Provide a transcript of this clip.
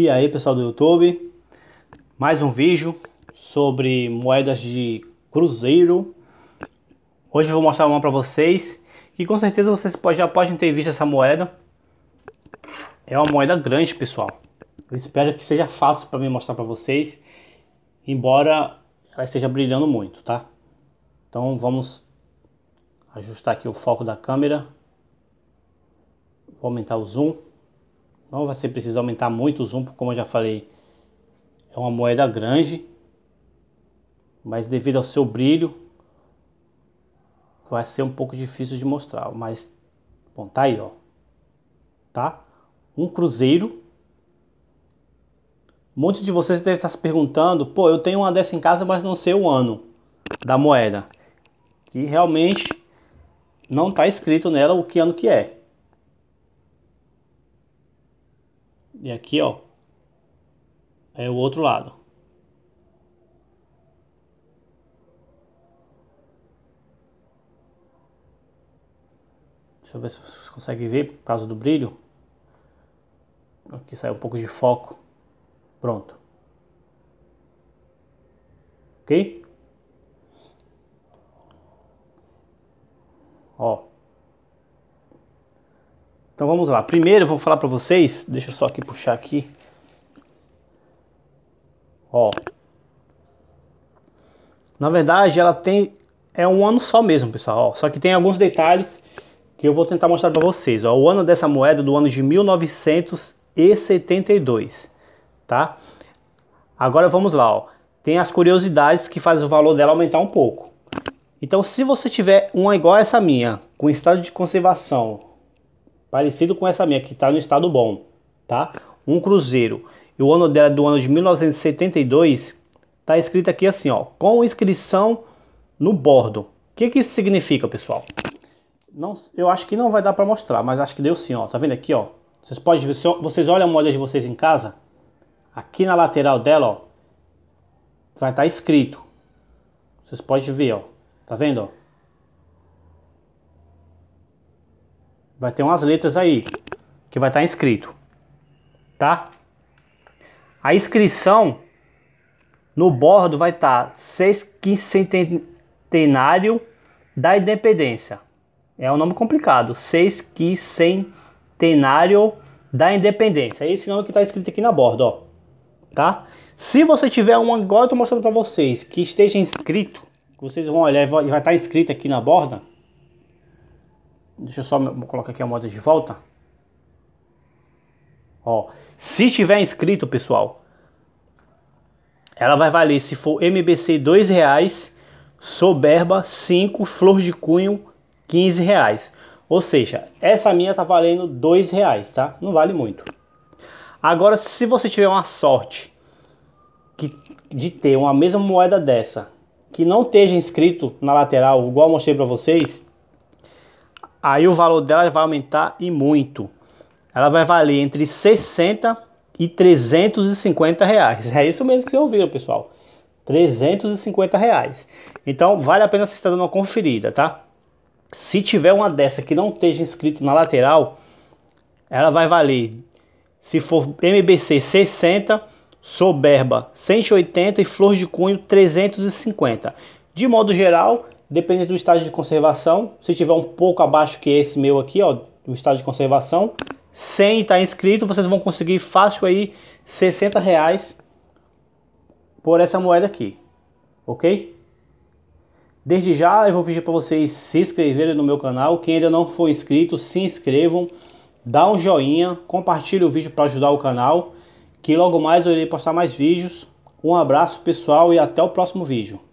E aí pessoal do YouTube, mais um vídeo sobre moedas de cruzeiro. Hoje eu vou mostrar uma para vocês, que com certeza vocês já podem ter visto essa moeda. É uma moeda grande pessoal. Eu espero que seja fácil para mim mostrar para vocês, embora ela esteja brilhando muito, tá? Então vamos ajustar aqui o foco da câmera. Vou aumentar o zoom. Não vai ser preciso aumentar muito o zoom, como eu já falei, é uma moeda grande, mas devido ao seu brilho, vai ser um pouco difícil de mostrar, mas bom, tá aí, ó. Tá? Um cruzeiro. monte de vocês deve estar se perguntando, pô, eu tenho uma dessa em casa, mas não sei o ano da moeda. Que realmente não está escrito nela o que ano que é. E aqui, ó, é o outro lado. Deixa eu ver se vocês conseguem ver por causa do brilho. Aqui sai um pouco de foco. Pronto. Ok? Ó. Então vamos lá. Primeiro eu vou falar para vocês, deixa eu só aqui puxar aqui. Ó. Na verdade, ela tem é um ano só mesmo, pessoal, ó. Só que tem alguns detalhes que eu vou tentar mostrar para vocês, ó. O ano dessa moeda é do ano de 1972, tá? Agora vamos lá, ó. Tem as curiosidades que faz o valor dela aumentar um pouco. Então, se você tiver uma igual a essa minha, com estado de conservação parecido com essa minha, que está no estado bom, tá? Um cruzeiro. E o ano dela é do ano de 1972, tá escrito aqui assim, ó, com inscrição no bordo. O que que isso significa, pessoal? Não, eu acho que não vai dar para mostrar, mas acho que deu sim, ó. Tá vendo aqui, ó? Vocês podem ver, vocês olham a moeda de vocês em casa, aqui na lateral dela, ó, vai estar tá escrito. Vocês podem ver, ó. Tá vendo, ó? Vai ter umas letras aí que vai estar tá inscrito, tá? A inscrição no bordo vai estar tá sesquicentenário da independência. É um nome complicado, sesquicentenário da independência. É esse nome que está escrito aqui na borda, ó, tá? Se você tiver um agora eu tô mostrando para vocês que esteja inscrito, vocês vão olhar e vai estar tá escrito aqui na borda. Deixa eu só colocar aqui a moda de volta. Ó, se tiver inscrito, pessoal, ela vai valer se for MBC R$ reais, Soberba 5, Flor de Cunho 15 reais. Ou seja, essa minha tá valendo R$ reais, tá? Não vale muito. Agora, se você tiver uma sorte que, de ter uma mesma moeda dessa que não esteja inscrito na lateral, igual eu mostrei para vocês, aí o valor dela vai aumentar e muito. Ela vai valer entre 60 e 350 reais. É isso mesmo que vocês ouviram, pessoal. 350 reais. Então vale a pena você estar dando uma conferida, tá? Se tiver uma dessa que não esteja inscrito na lateral, ela vai valer, se for MBC 60, Soberba 180 e Flor de Cunho 350. De modo geral, Depende do estágio de conservação. Se tiver um pouco abaixo que esse meu aqui, ó, do estágio de conservação, sem estar inscrito, vocês vão conseguir fácil aí 60 reais por essa moeda aqui, ok? Desde já eu vou pedir para vocês se inscreverem no meu canal. Quem ainda não for inscrito, se inscrevam, dá um joinha, compartilhe o vídeo para ajudar o canal. Que logo mais eu irei postar mais vídeos. Um abraço pessoal e até o próximo vídeo.